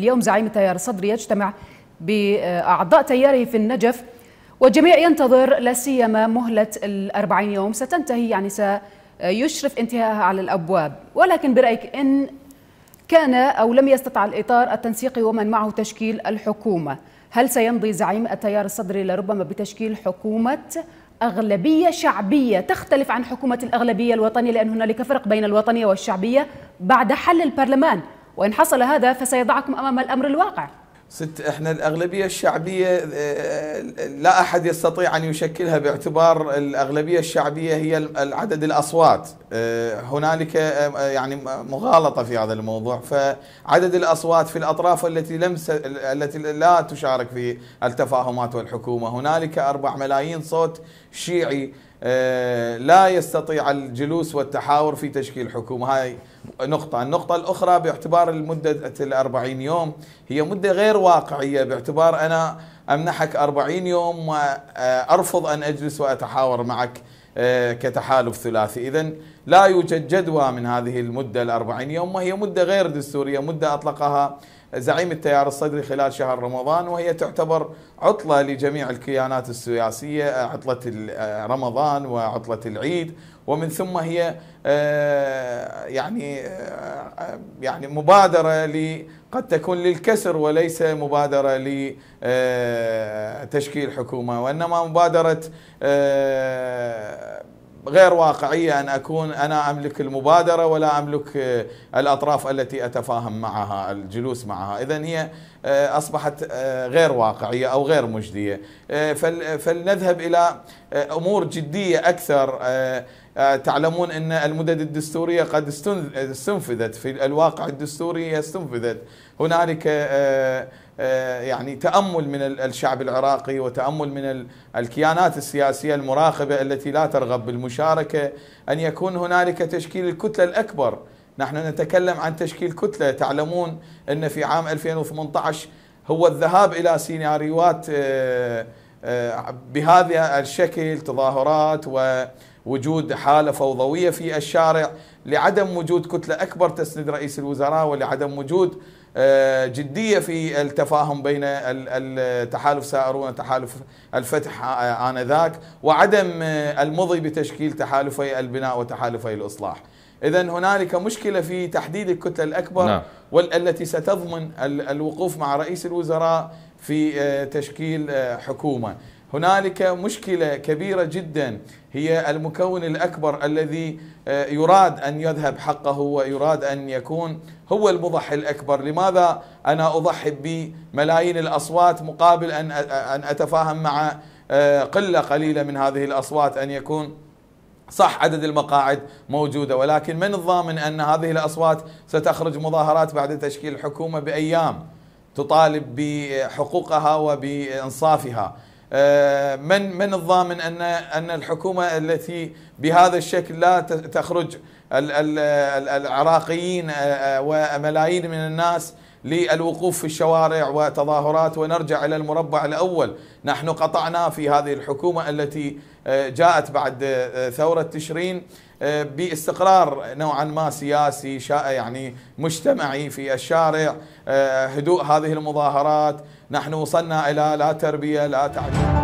اليوم زعيم التيار الصدري يجتمع بأعضاء تياره في النجف والجميع ينتظر لا سيما مهلة الأربعين يوم ستنتهي يعني سيشرف انتهائها على الأبواب ولكن برأيك إن كان أو لم يستطع الإطار التنسيقي ومن معه تشكيل الحكومة هل سيمضي زعيم التيار الصدري لربما بتشكيل حكومة أغلبية شعبية تختلف عن حكومة الأغلبية الوطنية لأن هنالك فرق بين الوطنية والشعبية بعد حل البرلمان وإن حصل هذا فسيضعكم أمام الأمر الواقع ست احنا الاغلبيه الشعبيه آه، لا احد يستطيع ان يشكلها باعتبار الاغلبيه الشعبيه هي العدد الاصوات آه، هنالك آه، يعني مغالطه في هذا الموضوع فعدد الاصوات في الاطراف التي لم التي لا تشارك في التفاهمات والحكومه هنالك 4 ملايين صوت شيعي لا يستطيع الجلوس والتحاور في تشكيل حكومه هاي نقطة النقطة الأخرى باعتبار المدة الأربعين يوم هي مدة غير واقعية باعتبار أنا أمنحك 40 يوم وأرفض أن أجلس وأتحاور معك آه، كتحالف ثلاثي إذا لا يوجد جدوى من هذه المدة الأربعين يوم وهي مدة غير دستورية مدة أطلقها زعيم التيار الصدري خلال شهر رمضان وهي تعتبر عطلة لجميع الكيانات السياسية آه، عطلة آه، رمضان وعطلة العيد ومن ثم هي يعني يعني مبادرة قد تكون للكسر وليس مبادرة لتشكيل آه، حكومة وإنما مبادرة آه، غير واقعية أن أكون أنا أملك المبادرة ولا أملك آه، الأطراف التي أتفاهم معها الجلوس معها إذا هي أصبحت غير واقعية أو غير مجدية فلنذهب إلى أمور جدية أكثر آه، تعلمون ان المدد الدستوريه قد استنفذت في الواقع الدستوري استنفذت هنالك آه، آه، يعني تامل من الشعب العراقي وتامل من الكيانات السياسيه المراقبه التي لا ترغب بالمشاركه ان يكون هنالك تشكيل الكتله الاكبر نحن نتكلم عن تشكيل كتله تعلمون ان في عام 2018 هو الذهاب الى سيناريوهات بهذا الشكل تظاهرات و وجود حالة فوضوية في الشارع لعدم وجود كتلة أكبر تسند رئيس الوزراء ولعدم وجود آه، جدية في التفاهم بين التحالف سائرون وتحالف الفتح آه، آنذاك وعدم آه، المضي بتشكيل تحالفي البناء وتحالفي الإصلاح إذا هنالك مشكلة في تحديد الكتلة الأكبر نعم. والتي ستضمن الوقوف مع رئيس الوزراء في تشكيل حكومة هنالك مشكلة كبيرة جدا هي المكون الأكبر الذي آه، يراد أن يذهب حقه ويراد أن يكون هو المضحي الأكبر لماذا أنا أضحي بملايين الأصوات مقابل أن آه، آه، أتفاهم مع قلة قليلة من هذه الأصوات أن يكون صح عدد المقاعد موجودة ولكن من الضامن أن هذه الأصوات ستخرج مظاهرات بعد تشكيل الحكومة بأيام تطالب بحقوقها وبإنصافها آه، من من الضامن ان ان الحكومه التي بهذا الشكل لا تخرج العراقيين آه، آه، وملايين من الناس للوقوف في الشوارع وتظاهرات ونرجع إلى المربع الأول نحن قطعنا في هذه الحكومة التي آه، جاءت بعد آه، ثورة تشرين آه، باستقرار نوعا ما سياسي يعني مجتمعي في الشارع هدوء هذه المظاهرات نحن وصلنا إلى لا تربية لا تعليم